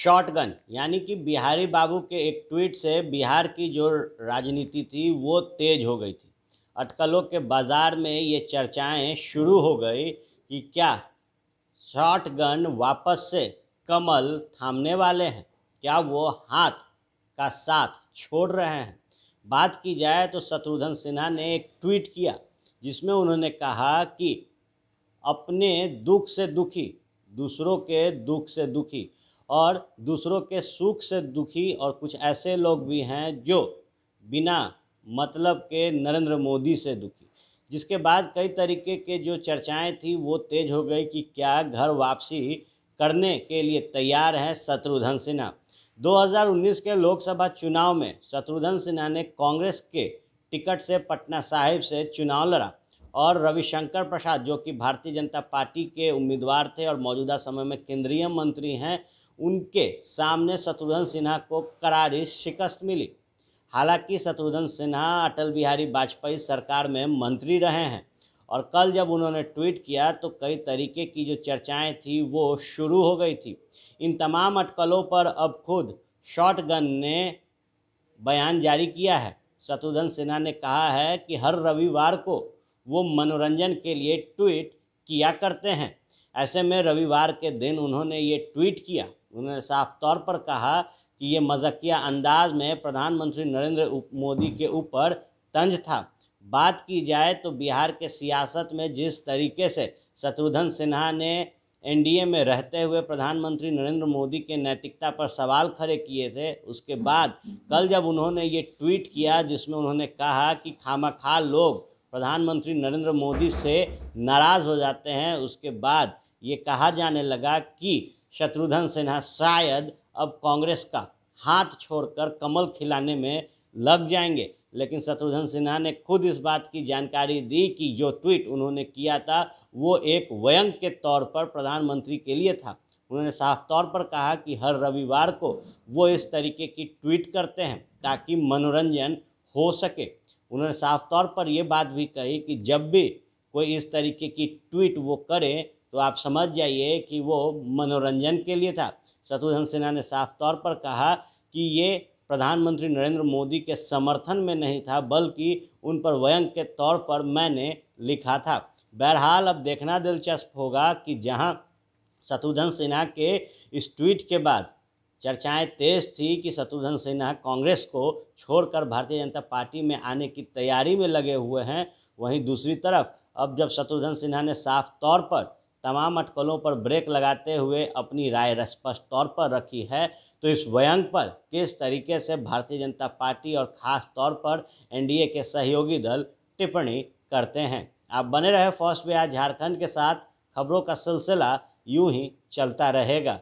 shotgun यानी कि बिहारी बाबू के एक ट्वीट से बिहार की जो राजनीति थी वो तेज हो गई थी अटकलों के बाज़ार में ये चर्चाएं शुरू हो गई कि क्या शॉटगन वापस से कमल थामने वाले हैं क्या वो हाथ का साथ छोड़ रहे हैं बात की जाए तो शत्रुघ्न सिन्हा ने एक ट्वीट किया जिसमें उन्होंने कहा कि अपने दुख से दुखी दूसरों के दुख से दुखी और दूसरों के सुख से दुखी और कुछ ऐसे लोग भी हैं जो बिना मतलब के नरेंद्र मोदी से दुखी जिसके बाद कई तरीके के जो चर्चाएं थी वो तेज हो गई कि क्या घर वापसी करने के लिए तैयार हैं शत्रुघ्न सिन्हा 2019 के लोकसभा चुनाव में शत्रुघ्न सिन्हा ने कांग्रेस के टिकट से पटना साहिब से चुनाव लड़ा और रविशंकर प्रसाद जो कि भारतीय जनता पार्टी के उम्मीदवार थे और मौजूदा समय में केंद्रीय मंत्री हैं उनके सामने शत्रुघ्न सिन्हा को करारी शिकस्त मिली हालांकि शत्रुघ्न सिन्हा अटल बिहारी वाजपेयी सरकार में मंत्री रहे हैं और कल जब उन्होंने ट्वीट किया तो कई तरीके की जो चर्चाएं थी वो शुरू हो गई थी इन तमाम अटकलों पर अब खुद शॉटगन ने बयान जारी किया है शत्रुघ्न सिन्हा ने कहा है कि हर रविवार को वो मनोरंजन के लिए ट्वीट किया करते हैं ऐसे में रविवार के दिन उन्होंने ये ट्वीट किया उन्होंने साफ तौर पर कहा कि ये मजाकिया अंदाज में प्रधानमंत्री नरेंद्र मोदी के ऊपर तंज था बात की जाए तो बिहार के सियासत में जिस तरीके से शत्रुघ्न सिन्हा ने एनडीए में रहते हुए प्रधानमंत्री नरेंद्र मोदी के नैतिकता पर सवाल खड़े किए थे उसके बाद कल जब उन्होंने ये ट्वीट किया जिसमें उन्होंने कहा कि खामखा लोग प्रधानमंत्री नरेंद्र मोदी से नाराज़ हो जाते हैं उसके बाद ये कहा जाने लगा कि शत्रुघ्न सिन्हा शायद अब कांग्रेस का हाथ छोड़कर कमल खिलाने में लग जाएंगे लेकिन शत्रुघ्न सिन्हा ने खुद इस बात की जानकारी दी कि जो ट्वीट उन्होंने किया था वो एक व्यंग के तौर पर प्रधानमंत्री के लिए था उन्होंने साफ तौर पर कहा कि हर रविवार को वो इस तरीके की ट्वीट करते हैं ताकि मनोरंजन हो सके उन्होंने साफ तौर पर ये बात भी कही कि जब भी कोई इस तरीके की ट्वीट वो करे तो आप समझ जाइए कि वो मनोरंजन के लिए था शत्रुघ्न सिन्हा ने साफ तौर पर कहा कि ये प्रधानमंत्री नरेंद्र मोदी के समर्थन में नहीं था बल्कि उन पर व्यंग के तौर पर मैंने लिखा था बहरहाल अब देखना दिलचस्प होगा कि जहां शत्रुघ्न सिन्हा के इस ट्वीट के बाद चर्चाएं तेज थी कि शत्रुघ्न सिन्हा कांग्रेस को छोड़कर भारतीय जनता पार्टी में आने की तैयारी में लगे हुए हैं वहीं दूसरी तरफ अब जब शत्रुघ्न सिन्हा ने साफ तौर पर तमाम अटकलों पर ब्रेक लगाते हुए अपनी राय स्पष्ट तौर पर रखी है तो इस व्यंग पर किस तरीके से भारतीय जनता पार्टी और ख़ास तौर पर एनडीए के सहयोगी दल टिप्पणी करते हैं आप बने रहे फर्स्ट बिहार झारखंड के साथ खबरों का सिलसिला यूं ही चलता रहेगा